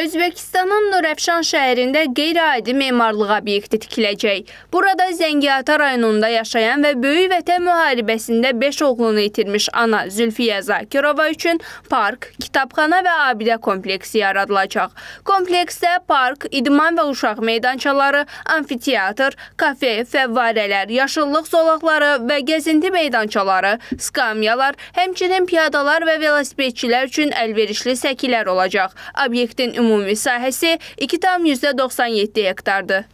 Özbəkistanın Nurəfşan şəhərində qeyri-adi memarlıq obyekti tikiləcək. Burada Zəngiyata rayonunda yaşayan və Böyük Vətən müharibəsində 5 oğlunu itirmiş ana Zülfiyə Zakirova üçün park, kitabxana və abidə kompleksi yaradılacaq. Kompleksdə park, idman və uşaq meydançaları, amfiteatr, kafe, fəvvarələr, yaşıllıq zolaqları və gəzinti meydançaları, skamyalar, həmçinin piyadalar və velosipedçilər üçün əlverişli səkilər olacaq. Obyektin ümumi sahəsi 2,97 hektardır.